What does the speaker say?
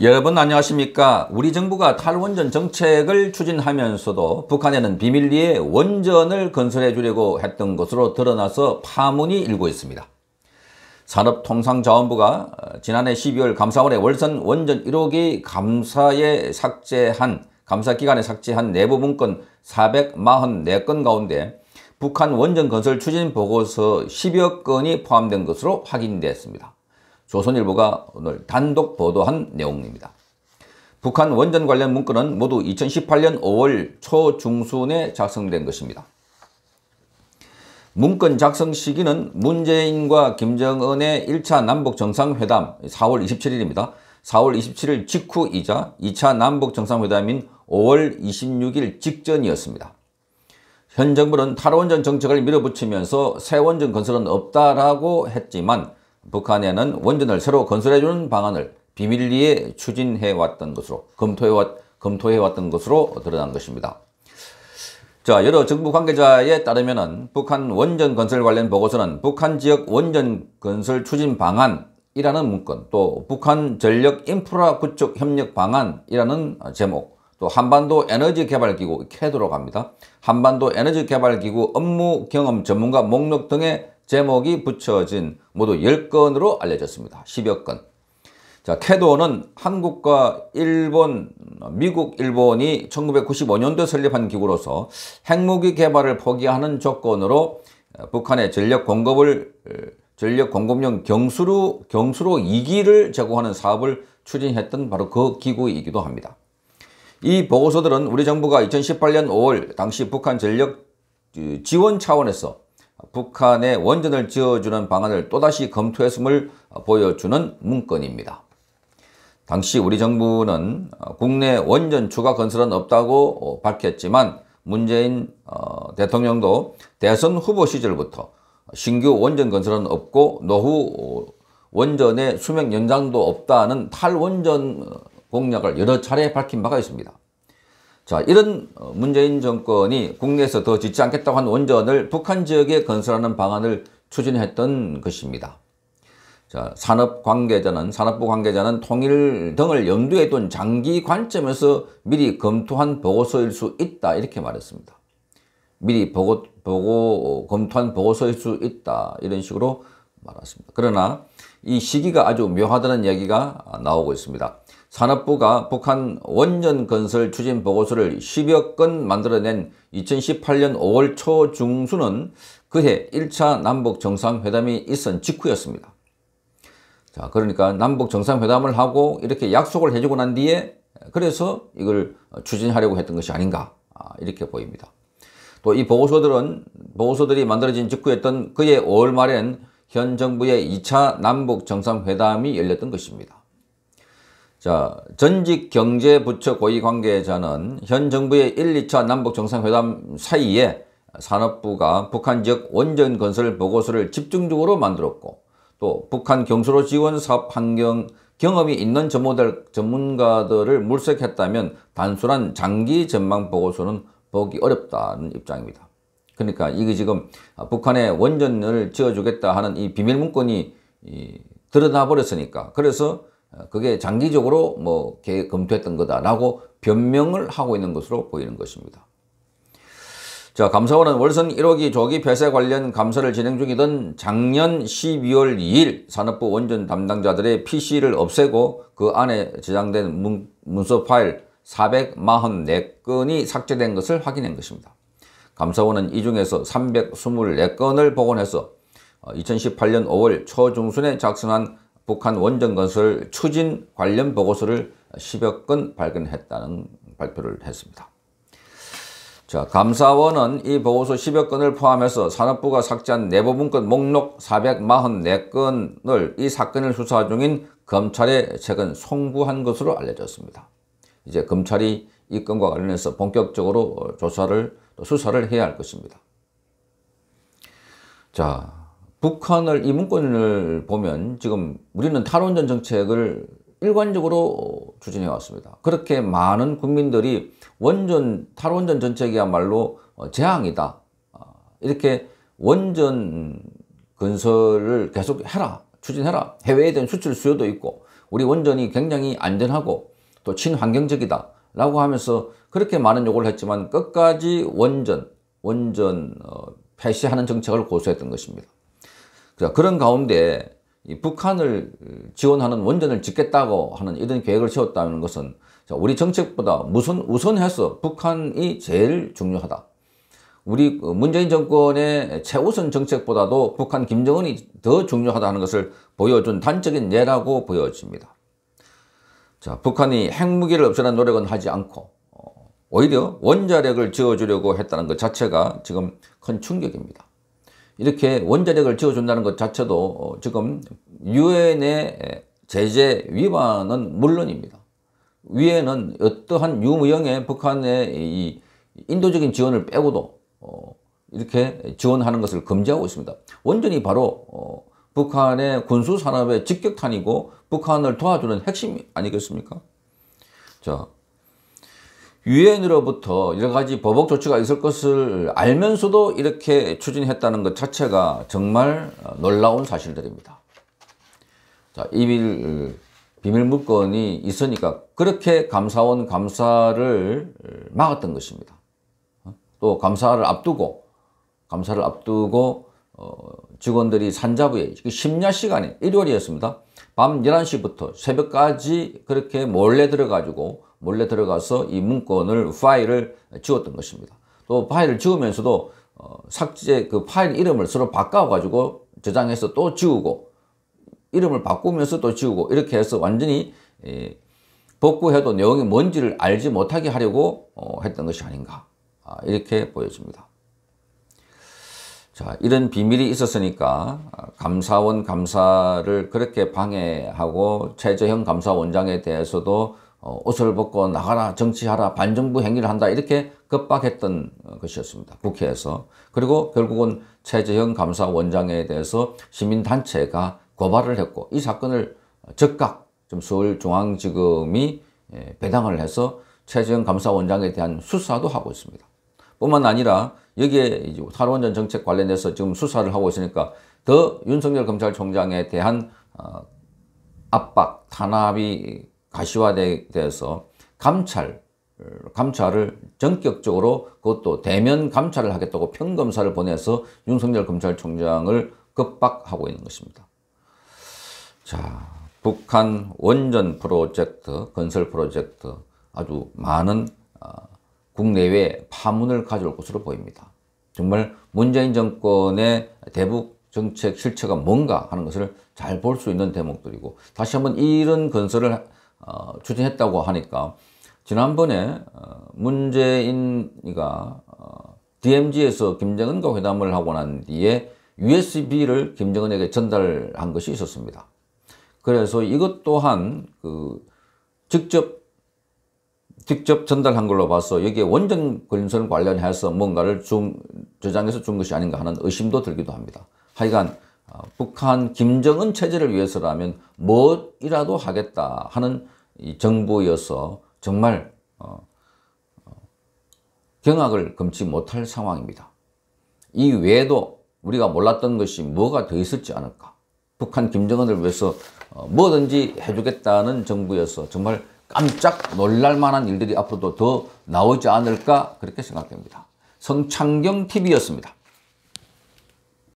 여러분 안녕하십니까 우리 정부가 탈원전 정책을 추진하면서도 북한에는 비밀리에 원전을 건설해 주려고 했던 것으로 드러나서 파문이 일고 있습니다 산업통상자원부가 지난해 12월 감사원의 월선 원전 1호기 감사에 삭제한 감사 기간에 삭제한 내부 문건 444건 가운데 북한 원전 건설 추진 보고서 10여 건이 포함된 것으로 확인됐습니다. 조선일보가 오늘 단독 보도한 내용입니다. 북한 원전 관련 문건은 모두 2018년 5월 초중순에 작성된 것입니다. 문건 작성 시기는 문재인과 김정은의 1차 남북정상회담 4월 27일입니다. 4월 27일 직후이자 2차 남북정상회담인 5월 26일 직전이었습니다. 현 정부는 탈원전 정책을 밀어붙이면서 새 원전 건설은 없다라고 했지만 북한에는 원전을 새로 건설해주는 방안을 비밀리에 추진해왔던 것으로 검토해왔, 검토해왔던 것으로 드러난 것입니다. 자, 여러 정부 관계자에 따르면 북한 원전 건설 관련 보고서는 북한 지역 원전 건설 추진 방안이라는 문건, 또 북한 전력 인프라 구축 협력 방안이라는 제목, 또 한반도 에너지 개발기구 캐드로 갑니다. 한반도 에너지 개발기구 업무 경험 전문가 목록 등의 제목이 붙여진 모두 10건으로 알려졌습니다. 10여 건. 자, 캐도는 한국과 일본, 미국, 일본이 1995년도 에 설립한 기구로서 핵무기 개발을 포기하는 조건으로 어, 북한의 전력 공급을 어, 전력 공급용 경수로 경수로 2기를 제공하는 사업을 추진했던 바로 그 기구이기도 합니다. 이 보고서들은 우리 정부가 2018년 5월 당시 북한 전력 어, 지원 차원에서 북한의 원전을 지어주는 방안을 또다시 검토했음을 보여주는 문건입니다. 당시 우리 정부는 어, 국내 원전 추가 건설은 없다고 어, 밝혔지만 문재인 어, 대통령도 대선 후보 시절부터 신규 원전 건설은 없고 노후 원전의 수명 연장도 없다는 탈원전 공약을 여러 차례 밝힌 바가 있습니다. 자, 이런 어, 문재인 정권이 국내에서 더 짓지 않겠다고 한 원전을 북한 지역에 건설하는 방안을 추진했던 것입니다. 자, 산업 관계자는, 산업부 관계자는 통일 등을 염두에 둔 장기 관점에서 미리 검토한 보고서일 수 있다. 이렇게 말했습니다. 미리 보고, 보고, 검토한 보고서일 수 있다. 이런 식으로 말했습니다. 그러나 이 시기가 아주 묘하다는 얘기가 나오고 있습니다. 산업부가 북한 원전 건설 추진 보고서를 10여 건 만들어낸 2018년 5월 초 중순은 그해 1차 남북 정상회담이 있은 직후였습니다. 자, 그러니까 남북 정상회담을 하고 이렇게 약속을 해주고 난 뒤에 그래서 이걸 추진하려고 했던 것이 아닌가 아, 이렇게 보입니다. 또 이 보고서들은 보고서들이 만들어진 직후였던 그해 5월 말엔 현 정부의 2차 남북 정상회담이 열렸던 것입니다. 자, 전직 경제부처 고위 관계자는 현 정부의 1, 2차 남북정상회담 사이에 산업부가 북한 지역 원전 건설 보고서를 집중적으로 만들었고 또 북한 경수로 지원 사업 환경 경험이 있는 전문가들을 모들전 물색했다면 단순한 장기 전망 보고서는 보기 어렵다는 입장입니다. 그러니까 이게 지금 북한의 원전을 지어주겠다 하는 이 비밀 문건이 드러나버렸으니까 그래서 어, 그게 장기적으로 뭐 검토했던 거다라고 변명을 하고 있는 것으로 보이는 것입니다. 자, 감사원은 월선 1호기 조기 폐쇄 관련 감사를 진행 중이던 작년 12월 2일 산업부 원전 담당자들의 PC를 없애고 그 안에 저장된 문, 문서 파일 444건이 삭제된 것을 확인한 것입니다. 감사원은 이 중에서 324건을 복원해서 2018년 어, 5월 초중순에 작성한 북한 원전건설 추진 관련 보고서를 10여 건 발견했다는 발표를 했습니다. 자, 감사원은 이 보고서 10여 건을 포함해서 산업부가 삭제한 내부문건 목록 444건을 이 사건을 수사 중인 검찰에 최근 송부한 것으로 알려졌습니다. 이제 검찰이 이 건과 관련해서 본격적으로 조사를, 수사를 해야 할 것입니다. 자, 북한을 이 문건을 보면 지금 우리는 탈원전 정책을 일관적으로 추진해 왔습니다. 그렇게 많은 국민들이 원전 탈원전 정책이야말로 어, 재앙이다. 아, 이렇게 원전 건설을 계속 해라. 추진해라. 해외에 대한 수출 수요도 있고 우리 원전이 굉장히 안전하고 또 친환경적이다. 라고 하면서 그렇게 많은 욕을 했지만 끝까지 원전, 원전 어, 폐시하는 정책을 고수했던 것입니다. 자, 그런 가운데 북한을 지원하는 원전을 짓겠다고 하는 이런 계획을 세웠다는 것은 우리 정책보다 무슨 우선해서 북한이 제일 중요하다. 우리 그 문재인 정권의 최우선 정책보다도 북한 김정은이 더 중요하다는 것을 보여준 단적인 예라고 보여집니다. 자, 북한이 핵무기를 없애는 노력은 하지 않고 어, 오히려 원자력을 지어주려고 했다는 것 자체가 지금 큰 충격입니다. 이렇게 원자력을 지어준다는 것 자체도 어, 지금 유엔의 제재 위반은 물론입니다. 위에는 어떠한 유무형의 북한의 이 인도적인 지원을 빼고도 어, 이렇게 지원하는 것을 금지하고 있습니다. 완전히 바로 어, 북한의 군수 산업의 직격탄이고 북한을 도와주는 핵심 아니겠습니까? 자, 유엔으로부터 여러 가지 보복 조치가 있을 것을 알면서도 이렇게 추진했다는 것 자체가 정말 어, 놀라운 사실들입니다. 자, 이밀 어, 비밀 문건이 있으니까 그렇게 감사원 감사를 어, 막았던 것입니다. 또 감사를 앞두고 감사를 앞두고 직원들이 산자부에 심야 시간에 일요일이었습니다. 밤 11시부터 새벽까지 그렇게 몰래 들어가지고 몰래 들어가서 이 문건을 파일을 지웠던 것입니다. 또 파일을 지우면서도 어, 삭제 그 파일 이름을 서로 바꿔가지고 저장해서 또 지우고 이름을 바꾸면서 또 지우고 이렇게 해서 완전히 예, 복구해도 내용이 뭔지를 알지 못하게 하려고 어, 했던 것이 아닌가 아, 이렇게 보여집니다. 자 이런 비밀이 있었으니까 아, 감사원 감사를 그렇게 방해하고 최재형 감사원장에 대해서도 어, 옷을 벗고 나가라 정치하라 반정부 행위를 한다 이렇게 급박했던 어, 것이었습니다. 국회에서. 그리고 결국은 최재형 감사원장에 대해서 시민단체가 고발을 했고 이 사건을 즉각 좀 서울중앙지검이 예, 배당을 해서 최재형 감사원장에 대한 수사도 하고 있습니다. 뿐만 아니라 여기에 이제 탈원전 정책 관련해서 지금 수사를 하고 있으니까 더 윤석열 검찰총장에 대한 어, 압박, 탄압이 가시화돼서 감찰, 감찰을 전격적으로 그것도 대면 감찰을 하겠다고 평검사를 보내서 윤석열 검찰총장을 급박하고 있는 것입니다. 자, 북한 원전 프로젝트, 건설 프로젝트 아주 많은 어, 국내외 파문을 가져올 것으로 보입니다. 정말 문재인 정권의 대북 정책 실체가 뭔가 하는 것을 잘 볼 수 있는 대목들이고 다시 한번 이런 건설을 어, 추진했다고 하니까 지난번에 어, 문재인이가 어, DMZ에서 김정은과 회담을 하고 난 뒤에 USB를 김정은에게 전달한 것이 있었습니다. 그래서 이것 또한 그 직접 직접 전달한 걸로 봐서 여기에 원전 건설 관련해서 뭔가를 중, 저장해서 준 것이 아닌가 하는 의심도 들기도 합니다. 하여간 아, 북한 김정은 체제를 위해서라면 뭐이라도 하겠다 하는 정부여서 정말 어, 어, 경악을 금치 못할 상황입니다. 이 외에도 우리가 몰랐던 것이 뭐가 더 있었지 않을까. 북한 김정은을 위해서 어, 뭐든지 해주겠다는 정부여서 정말 깜짝 놀랄만한 일들이 앞으로도 더 나오지 않을까 그렇게 생각됩니다. 성창경TV였습니다.